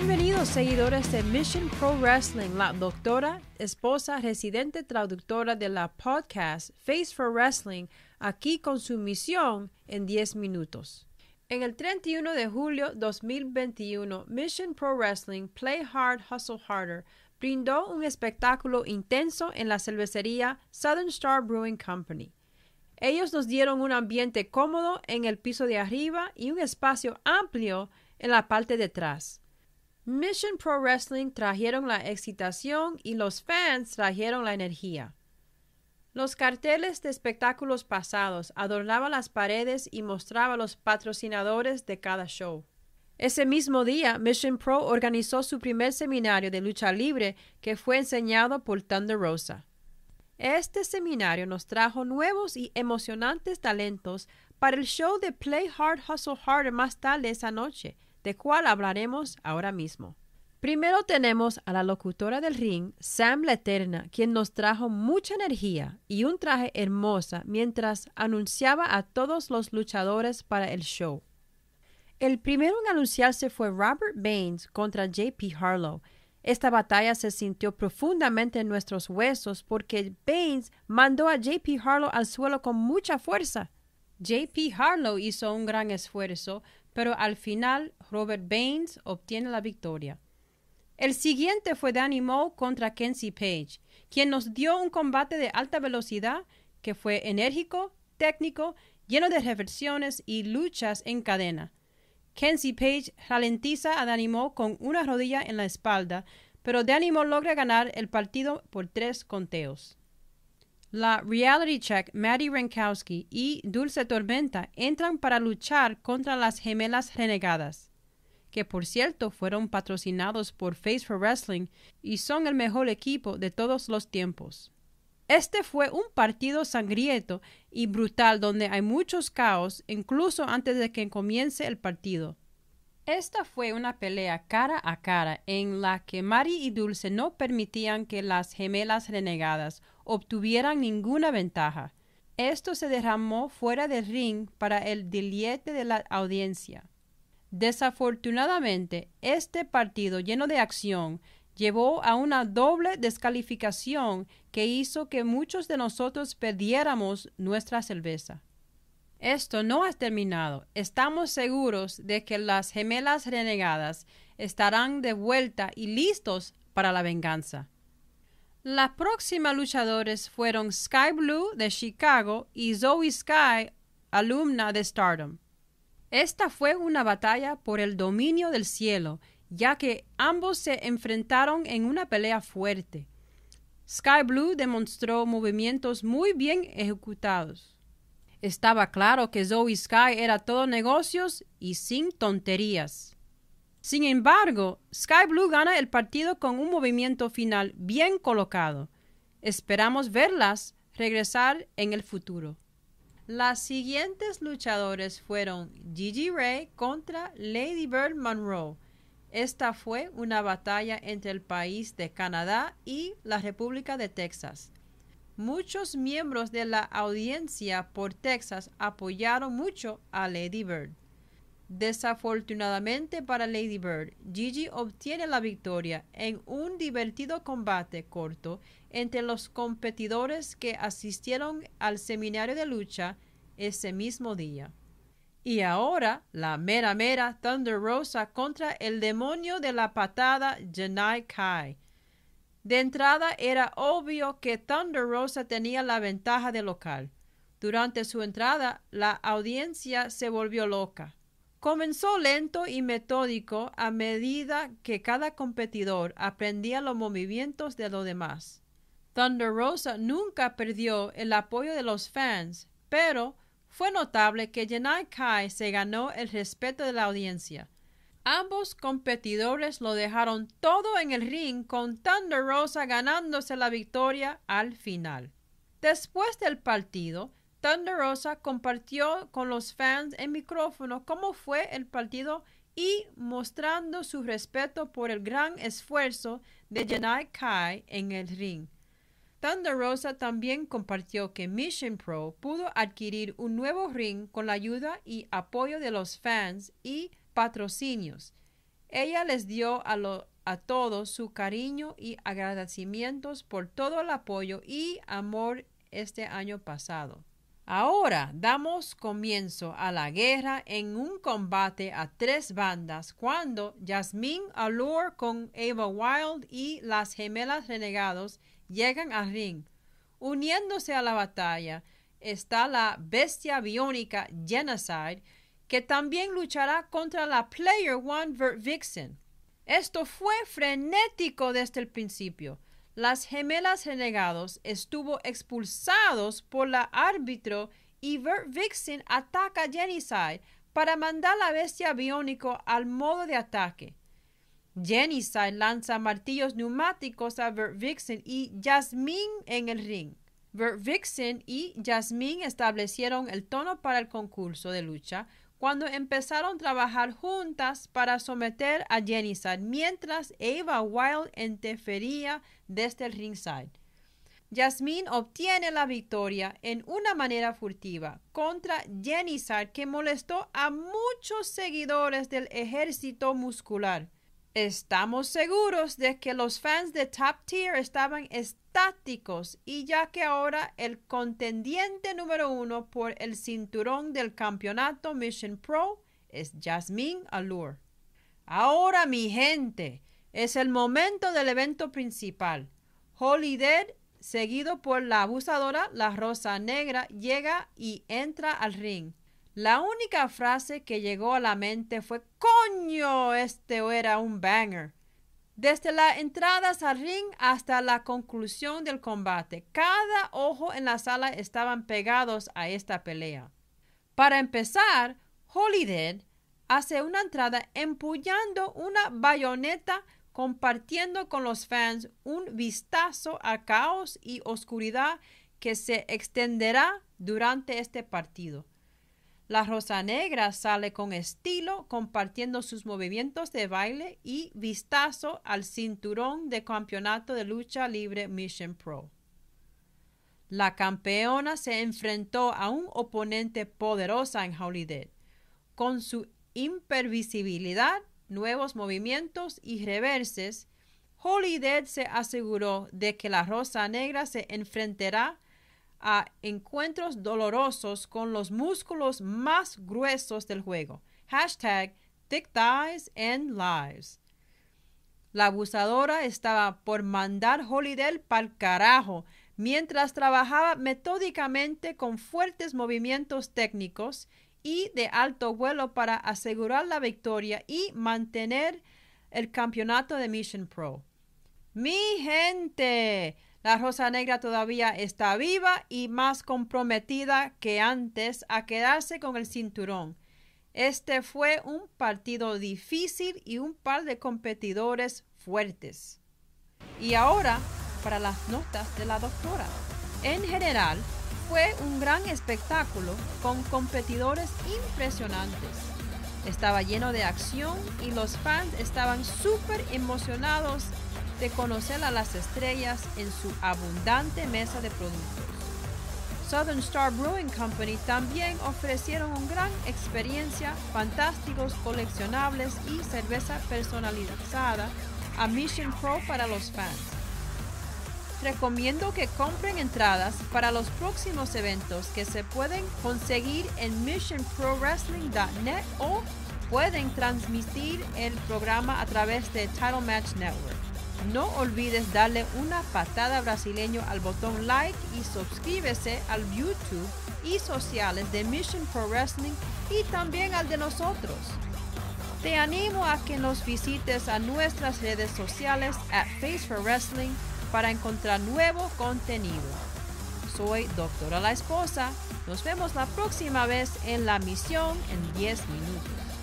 Bienvenidos seguidores de Mission Pro Wrestling, la doctora, esposa, residente traductora de la podcast Face for Wrestling, aquí con su misión en 10 minutos. En el 31 de julio 2021, Mission Pro Wrestling Play Hard, Hustle Harder brindó un espectáculo intenso en la cervecería Southern Star Brewing Company. Ellos nos dieron un ambiente cómodo en el piso de arriba y un espacio amplio en la parte de atrás. Mission Pro Wrestling trajeron la excitación y los fans trajeron la energía. Los carteles de espectáculos pasados adornaban las paredes y mostraban los patrocinadores de cada show. Ese mismo día, Mission Pro organizó su primer seminario de lucha libre que fue enseñado por Thunder Rosa. Este seminario nos trajo nuevos y emocionantes talentos para el show de Play Hard Hustle Harder más tarde esa noche – de cual hablaremos ahora mismo. Primero tenemos a la locutora del ring, Sam Leterna, quien nos trajo mucha energía y un traje hermosa mientras anunciaba a todos los luchadores para el show. El primero en anunciarse fue Robert Baines contra JP Harlow. Esta batalla se sintió profundamente en nuestros huesos porque Baines mandó a JP Harlow al suelo con mucha fuerza. JP Harlow hizo un gran esfuerzo, pero al final Robert Baines obtiene la victoria. El siguiente fue Danny Moe contra Kenzie Page, quien nos dio un combate de alta velocidad que fue enérgico, técnico, lleno de reversiones y luchas en cadena. Kenzie Page ralentiza a Danny con una rodilla en la espalda, pero Danny logra ganar el partido por tres conteos. La Reality Check, Maddie Renkowski y Dulce Tormenta entran para luchar contra las gemelas renegadas, que por cierto fueron patrocinados por Face for Wrestling y son el mejor equipo de todos los tiempos. Este fue un partido sangriento y brutal donde hay muchos caos incluso antes de que comience el partido. Esta fue una pelea cara a cara en la que Mari y Dulce no permitían que las gemelas renegadas obtuvieran ninguna ventaja. Esto se derramó fuera del ring para el deleite de la audiencia. Desafortunadamente, este partido lleno de acción llevó a una doble descalificación que hizo que muchos de nosotros perdiéramos nuestra cerveza. Esto no ha terminado. Estamos seguros de que las gemelas renegadas estarán de vuelta y listos para la venganza. Las próximas luchadores fueron Sky Blue de Chicago y Zoe Sky, alumna de Stardom. Esta fue una batalla por el dominio del cielo, ya que ambos se enfrentaron en una pelea fuerte. Sky Blue demostró movimientos muy bien ejecutados. Estaba claro que Zoe Sky era todo negocios y sin tonterías. Sin embargo, Sky Blue gana el partido con un movimiento final bien colocado. Esperamos verlas regresar en el futuro. Las siguientes luchadores fueron Gigi Ray contra Lady Bird Monroe. Esta fue una batalla entre el país de Canadá y la República de Texas. Muchos miembros de la audiencia por Texas apoyaron mucho a Lady Bird. Desafortunadamente para Lady Bird, Gigi obtiene la victoria en un divertido combate corto entre los competidores que asistieron al seminario de lucha ese mismo día. Y ahora la mera mera Thunder Rosa contra el demonio de la patada Janai Kai de entrada era obvio que Thunder Rosa tenía la ventaja de local. Durante su entrada, la audiencia se volvió loca. Comenzó lento y metódico a medida que cada competidor aprendía los movimientos de los demás. Thunder Rosa nunca perdió el apoyo de los fans, pero fue notable que Jennai Kai se ganó el respeto de la audiencia. Ambos competidores lo dejaron todo en el ring con Thunder Rosa ganándose la victoria al final. Después del partido, Thunder Rosa compartió con los fans en micrófono cómo fue el partido y mostrando su respeto por el gran esfuerzo de Janai Kai en el ring. Thunder Rosa también compartió que Mission Pro pudo adquirir un nuevo ring con la ayuda y apoyo de los fans y patrocinios. Ella les dio a, todos su cariño y agradecimientos por todo el apoyo y amor este año pasado. Ahora damos comienzo a la guerra en un combate a tres bandas cuando Jasmine Allure con Ava Wild y las gemelas renegados llegan a ring. Uniéndose a la batalla está la bestia biónica Genocide que también luchará contra la Player One Vert Vixen. Esto fue frenético desde el principio. Las gemelas renegados estuvo expulsados por la árbitro y Vert Vixen ataca a Genocide para mandar la bestia biónico al modo de ataque. Genocide lanza martillos neumáticos a Vert Vixen y Jasmine en el ring. Vert Vixen y Jasmine establecieron el tono para el concurso de lucha cuando empezaron a trabajar juntas para someter a Sard mientras Ava Wild interfería desde el ringside. Jasmine obtiene la victoria en una manera furtiva contra Sard que molestó a muchos seguidores del ejército muscular. Estamos seguros de que los fans de Top Tier estaban estáticos y ya que ahora el contendiente número uno por el cinturón del campeonato Mission Pro es Jasmine Allure. Ahora mi gente, es el momento del evento principal. Holy Dead, seguido por la abusadora, la Rosa Negra, llega y entra al ring. La única frase que llegó a la mente fue ¡Coño! Este era un banger. Desde la entradas al ring hasta la conclusión del combate, cada ojo en la sala estaban pegados a esta pelea. Para empezar, Holiday hace una entrada empuñando una bayoneta compartiendo con los fans un vistazo a caos y oscuridad que se extenderá durante este partido. La Rosa Negra sale con estilo, compartiendo sus movimientos de baile y vistazo al cinturón de campeonato de lucha libre Mission Pro. La campeona se enfrentó a un oponente poderosa en Holiday. con su impervisibilidad, nuevos movimientos y reverses. Holiday se aseguró de que la Rosa Negra se enfrentará a encuentros dolorosos con los músculos más gruesos del juego. Hashtag Thick and Lives. La abusadora estaba por mandar Holiday el carajo mientras trabajaba metódicamente con fuertes movimientos técnicos y de alto vuelo para asegurar la victoria y mantener el campeonato de Mission Pro. Mi gente, la Rosa Negra todavía está viva y más comprometida que antes a quedarse con el cinturón. Este fue un partido difícil y un par de competidores fuertes. Y ahora, para las notas de la doctora. En general, fue un gran espectáculo con competidores impresionantes. Estaba lleno de acción y los fans estaban súper emocionados de conocer a las estrellas en su abundante mesa de productos. Southern Star Brewing Company también ofrecieron una gran experiencia, fantásticos coleccionables y cerveza personalizada a Mission Pro para los fans. Recomiendo que compren entradas para los próximos eventos que se pueden conseguir en missionprowrestling.net o pueden transmitir el programa a través de Title Match Network. No olvides darle una patada brasileño al botón like y suscríbese al YouTube y sociales de Mission for Wrestling y también al de nosotros. Te animo a que nos visites a nuestras redes sociales at Face for Wrestling para encontrar nuevo contenido. Soy Doctora La Esposa. Nos vemos la próxima vez en la misión en 10 minutos.